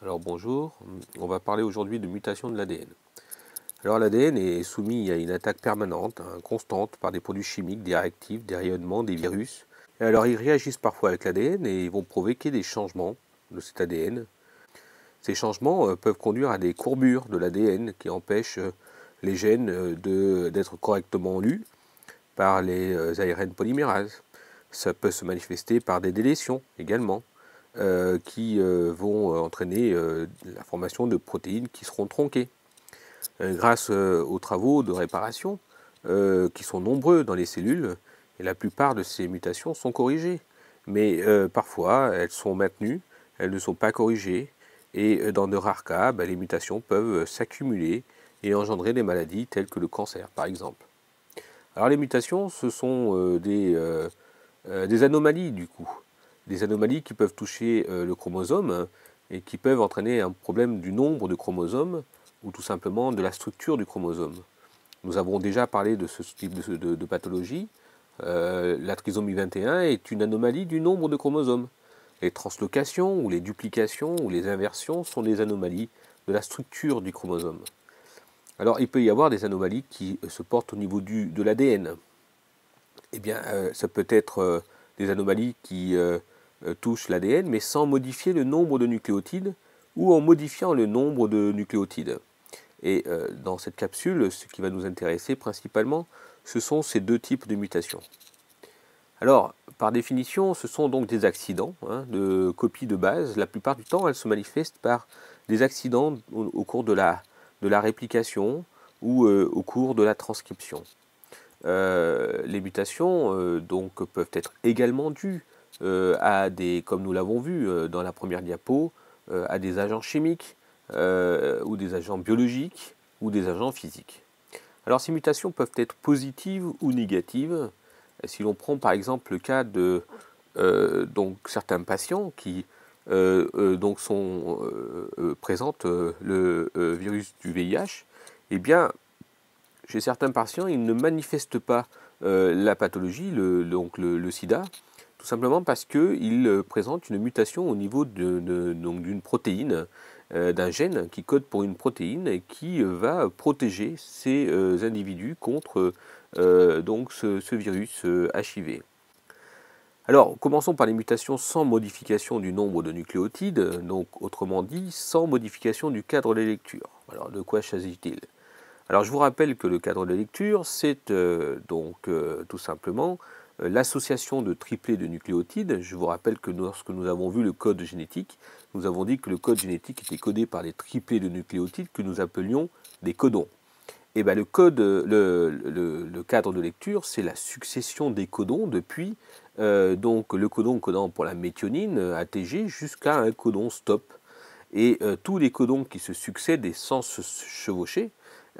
Alors bonjour, on va parler aujourd'hui de mutation de l'ADN. Alors l'ADN est soumis à une attaque permanente, hein, constante, par des produits chimiques, des réactifs, des rayonnements, des virus. alors ils réagissent parfois avec l'ADN et ils vont provoquer des changements de cet ADN. Ces changements euh, peuvent conduire à des courbures de l'ADN qui empêchent euh, les gènes euh, d'être correctement lus par les ARN polymérases. Ça peut se manifester par des délétions également. Euh, qui euh, vont euh, entraîner la formation de protéines qui seront tronquées. grâce aux travaux de réparation, qui sont nombreux dans les cellules, et la plupart de ces mutations sont corrigées. Mais parfois, elles sont maintenues, elles ne sont pas corrigées, et dans de rares cas, bah, les mutations peuvent s'accumuler et engendrer des maladies telles que le cancer, par exemple. Alors les mutations, ce sont des anomalies du coup des anomalies qui peuvent toucher euh, le chromosome hein, et qui peuvent entraîner un problème du nombre de chromosomes ou tout simplement de la structure du chromosome. Nous avons déjà parlé de ce type de, pathologie. Euh, la trisomie 21 est une anomalie du nombre de chromosomes. Les translocations ou les duplications ou les inversions sont des anomalies de la structure du chromosome. Alors il peut y avoir des anomalies qui euh, se portent au niveau du, de l'ADN. Eh bien, ça peut être des anomalies qui euh, touche l'ADN, mais sans modifier le nombre de nucléotides ou en modifiant le nombre de nucléotides. Et euh, dans cette capsule, ce qui va nous intéresser principalement, ce sont ces deux types de mutations. Alors, par définition, ce sont donc des accidents hein, de copie de base. La plupart du temps, elles se manifestent par des accidents au, cours de la, de la, réplication ou euh, au cours de la transcription. les mutations donc, peuvent être également dues euh, à des, comme nous l'avons vu euh, dans la première diapo, euh, à des agents chimiques ou des agents biologiques ou des agents physiques. Alors ces mutations peuvent être positives ou négatives. Si l'on prend par exemple le cas de certains patients qui présentent le virus du VIH, eh bien chez certains patients ils ne manifestent pas la pathologie, donc le sida, tout simplement parce qu'il euh, présente une mutation au niveau d'une de, protéine, euh, d'un gène qui code pour une protéine qui euh, va protéger ces individus contre donc ce, virus HIV. Alors, commençons par les mutations sans modification du nombre de nucléotides, donc autrement dit, sans modification du cadre de lecture. Alors, de quoi s'agit-il Alors, je vous rappelle que le cadre de lecture, c'est donc tout simplement euh, l'association de triplés de nucléotides. Je vous rappelle que lorsque nous avons vu le code génétique, nous avons dit que le code génétique était codé par des triplés de nucléotides que nous appelions des codons. Et eh ben, le, cadre de lecture, c'est la succession des codons depuis euh, donc le codon codant pour la méthionine euh, ATG jusqu'à un codon stop. Et tous les codons qui se succèdent et sans se chevaucher,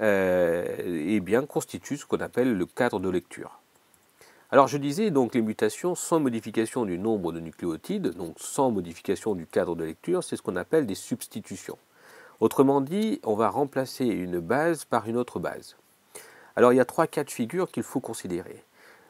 eh bien, constituent ce qu'on appelle le cadre de lecture. Alors je disais donc les mutations sans modification du nombre de nucléotides, donc sans modification du cadre de lecture, c'est ce qu'on appelle des substitutions. Autrement dit, on va remplacer une base par une autre base. Alors il y a trois cas de figure qu'il faut considérer.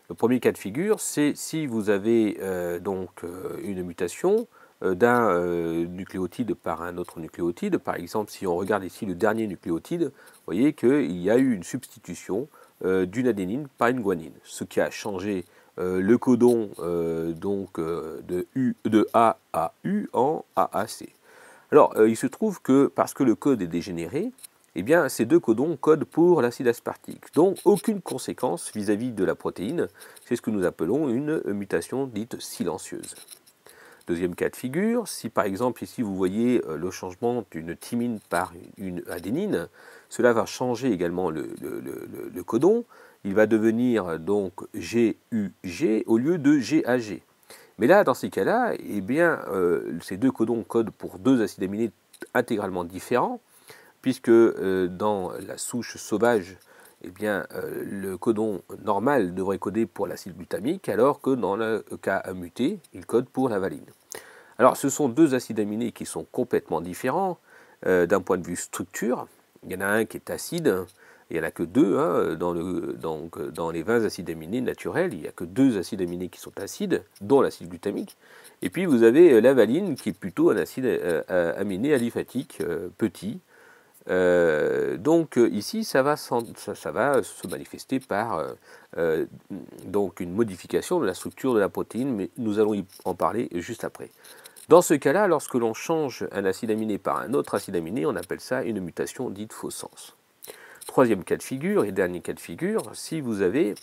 Le premier cas de figure, c'est si vous avez euh, donc euh, une mutation euh, d'un nucléotide par un autre nucléotide. Par exemple, si on regarde ici le dernier nucléotide, vous voyez qu'il y a eu une substitution euh, d'une adénine par une guanine, ce qui a changé euh, le codon euh, donc, de, U, A à U en AAC. Alors, il se trouve que parce que le code est dégénéré, eh bien, ces deux codons codent pour l'acide aspartique. Donc, aucune conséquence vis à -vis de la protéine. C'est ce que nous appelons une mutation dite silencieuse. Deuxième cas de figure, si par exemple ici vous voyez euh, le changement d'une thymine par une adénine, cela va changer également le, codon. Il va devenir donc GUG au lieu de GAG. Mais là, dans ces cas-là, eh bien, euh, ces deux codons codent pour deux acides aminés intégralement différents, puisque euh, dans la souche sauvage, eh bien, le codon normal devrait coder pour l'acide glutamique, alors que dans le cas muté, il code pour la valine. Alors ce sont deux acides aminés qui sont complètement différents euh, d'un point de vue structure. Il y en a un qui est acide, il n'y en a que deux. Hein, dans, les 20 acides aminés naturels, il n'y a que deux acides aminés qui sont acides, dont l'acide glutamique. Et puis vous avez euh, la valine qui est plutôt un acide euh, aminé aliphatique petit. donc ici, ça va, se manifester par donc une modification de la structure de la protéine, mais nous allons en parler juste après. Dans ce cas-là, lorsque l'on change un acide aminé par un autre acide aminé, on appelle ça une mutation dite faux sens. Troisième cas de figure et dernier cas de figure, si vous avez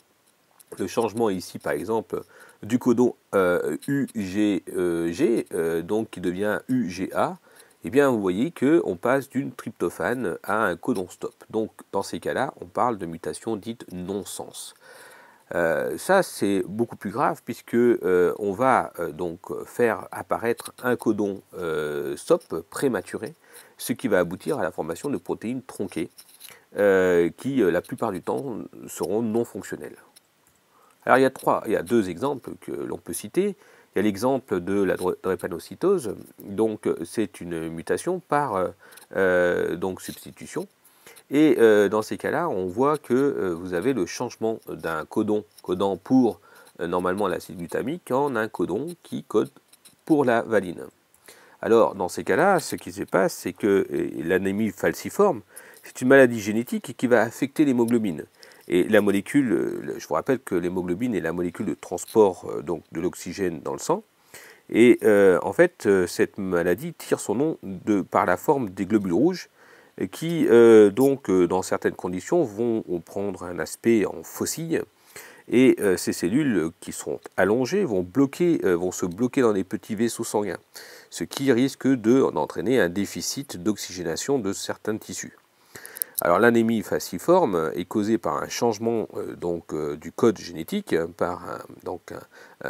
le changement ici par exemple du codon UGG, euh, e euh, donc qui devient UGA, eh bien vous voyez qu'on passe d'une tryptophane à un codon stop. Donc dans ces cas-là, on parle de mutation dite non-sens. Euh, ça, c'est beaucoup plus grave puisque euh, on va euh, donc faire apparaître un codon SOP prématuré, ce qui va aboutir à la formation de protéines tronquées qui, la plupart du temps, seront non fonctionnelles. Alors il y a, trois, il y a deux exemples que l'on peut citer. Il y a l'exemple de la drépanocytose, donc c'est une mutation par donc substitution et euh, dans ces cas-là, on voit que euh, vous avez le changement d'un codon, codant pour euh, normalement l'acide glutamique, en un codon qui code pour la valine. Alors, dans ces cas-là, ce qui se passe, c'est que l'anémie falciforme, c'est une maladie génétique qui va affecter l'hémoglobine. Et la molécule, je vous rappelle que l'hémoglobine est la molécule de transport de l'oxygène dans le sang. Et en fait, cette maladie tire son nom de, par la forme des globules rouges qui euh, donc euh, dans certaines conditions vont prendre un aspect en fossile et euh, ces cellules qui sont allongées vont, bloquer, vont se bloquer dans des petits vaisseaux sanguins, ce qui risque d'entraîner un déficit d'oxygénation de certains tissus. Alors l'anémie fasciforme est causée par un changement donc, du code génétique, par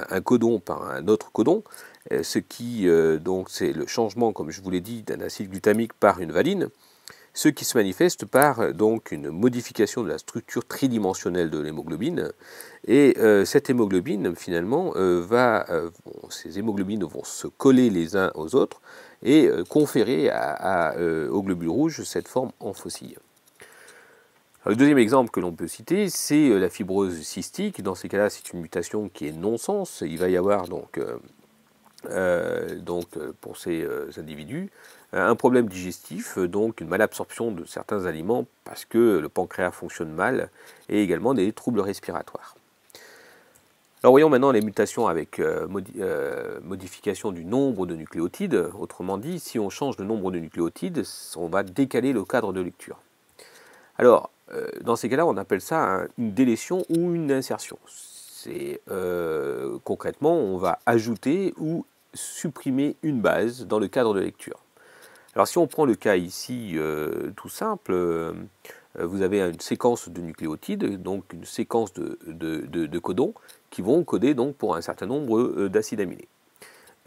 un, codon par un autre codon, ce qui donc c'est le changement, comme je vous l'ai dit, d'un acide glutamique par une valine, ce qui se manifeste par euh, donc une modification de la structure tridimensionnelle de l'hémoglobine. Et euh, cette hémoglobine, finalement, euh, va, ces hémoglobines vont se coller les uns aux autres et conférer à, au globule rouge cette forme en fossile. Le deuxième exemple que l'on peut citer, c'est la fibrose cystique. Dans ces cas-là, c'est une mutation qui est non-sens. Il va y avoir donc, donc pour ces individus euh, un problème digestif, euh, donc une malabsorption de certains aliments parce que le pancréas fonctionne mal, et également des troubles respiratoires. Alors voyons maintenant les mutations avec euh, modification du nombre de nucléotides. Autrement dit, si on change le nombre de nucléotides, on va décaler le cadre de lecture. Alors, dans ces cas-là, on appelle ça une délétion ou une insertion. C'est concrètement, on va ajouter ou supprimer une base dans le cadre de lecture. Alors si on prend le cas ici euh, tout simple, euh, vous avez une séquence de nucléotides, donc une séquence de, codons qui vont coder donc pour un certain nombre euh, d'acides aminés.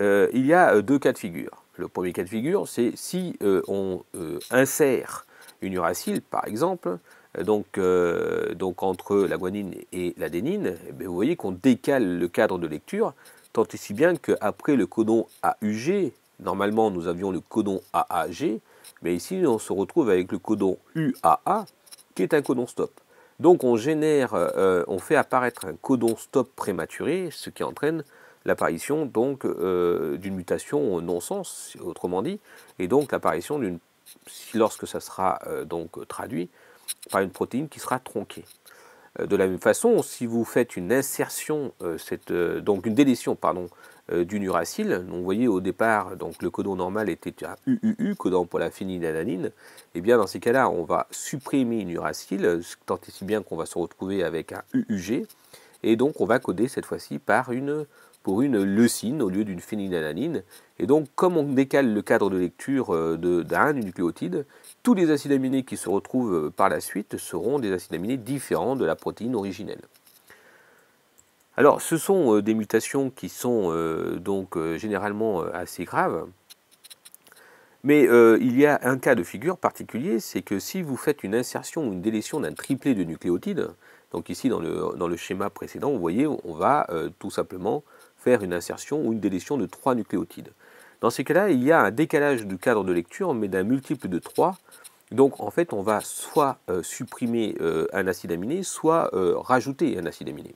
il y a deux cas de figure. Le premier cas de figure, c'est si on insère une uracile, par exemple, donc, entre la guanine et l'adénine, eh vous voyez qu'on décale le cadre de lecture, tant et si bien qu'après le codon AUG, Normalement, nous avions le codon AAG, mais ici, on se retrouve avec le codon UAA, qui est un codon stop. Donc, on génère, euh, on fait apparaître un codon stop prématuré, ce qui entraîne l'apparition euh, d'une mutation non-sens, autrement dit, et donc l'apparition d'une, lorsque ça sera euh, donc traduit, par une protéine qui sera tronquée. Euh, de la même façon, si vous faites une insertion, euh, euh, donc une délétion pardon, d'une uracile, vous voyez au départ donc le codon normal était un UUU, codant pour la phénylalanine, et eh bien dans ces cas-là, on va supprimer une uracile, tant et si bien qu'on va se retrouver avec un UUG, et donc on va coder cette fois-ci par une pour une leucine au lieu d'une phénylalanine. Et donc, comme on décale le cadre de lecture euh, d'un nucléotide, tous les acides aminés qui se retrouvent euh, par la suite seront des acides aminés différents de la protéine originelle. Alors, ce sont euh, des mutations qui sont donc généralement assez graves. Mais il y a un cas de figure particulier, c'est que si vous faites une insertion ou une délétion d'un triplé de nucléotides, donc ici dans le, schéma précédent, vous voyez, on va tout simplement faire une insertion ou une délétion de trois nucléotides. Dans ces cas-là, il y a un décalage du cadre de lecture, mais d'un multiple de 3. Donc en fait, on va soit euh, supprimer euh, un acide aminé, soit euh, rajouter un acide aminé.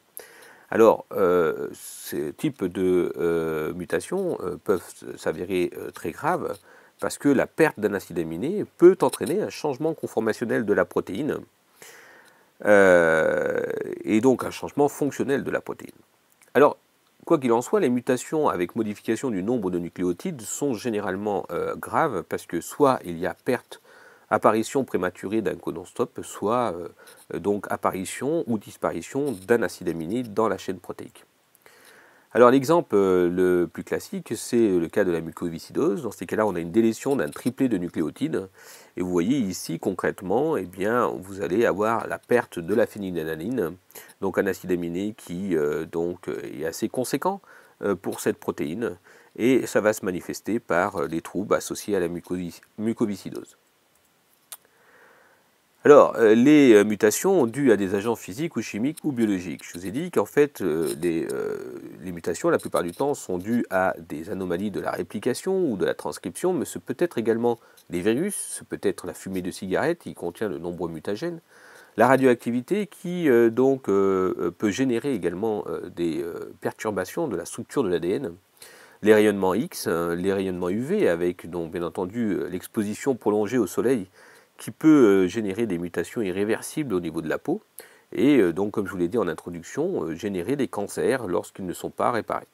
Alors, ce type de mutations peuvent s'avérer très graves parce que la perte d'un acide aminé peut entraîner un changement conformationnel de la protéine et donc un changement fonctionnel de la protéine. Alors, Quoi qu'il en soit, les mutations avec modification du nombre de nucléotides sont généralement euh, graves parce que soit il y a perte, apparition prématurée d'un codon stop, soit euh, donc apparition ou disparition d'un acide aminé dans la chaîne protéique. Alors l'exemple euh, le plus classique, c'est le cas de la mucoviscidose. Dans ces cas-là, on a une délétion d'un triplet de nucléotides. Et vous voyez ici concrètement, eh bien, vous allez avoir la perte de la phénylalanine, donc un acide aminé qui euh, donc, est assez conséquent euh, pour cette protéine. Et ça va se manifester par les troubles associés à la mucoviscidose. Alors, les mutations dues à des agents physiques ou chimiques ou biologiques. Je vous ai dit qu'en fait, des les mutations, la plupart du temps, sont dues à des anomalies de la réplication ou de la transcription, mais ce peut être également des virus, ce peut être la fumée de cigarette qui contient de nombreux mutagènes, la radioactivité qui euh, donc euh, euh, peut générer également des perturbations de la structure de l'ADN, les rayonnements X, les rayonnements UV avec donc bien entendu l'exposition prolongée au soleil qui peut générer des mutations irréversibles au niveau de la peau et euh, donc, comme je vous l'ai dit en introduction, euh, générer des cancers lorsqu'ils ne sont pas réparés.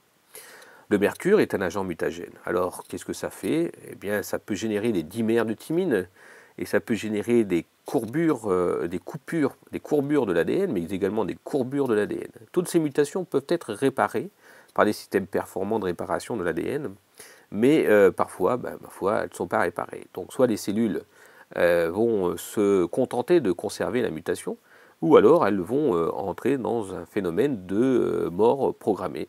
Le mercure est un agent mutagène. Alors, qu'est-ce que ça fait Eh bien, ça peut générer des dimères de thymine et ça peut générer des courbures, euh, des coupures, des courbures de l'ADN, mais également des courbures de l'ADN. Toutes ces mutations peuvent être réparées par des systèmes performants de réparation de l'ADN, mais parfois, parfois, ben, elles ne sont pas réparées. Donc, soit les cellules vont se contenter de conserver la mutation, ou alors elles vont euh, entrer dans un phénomène de euh, mort programmée.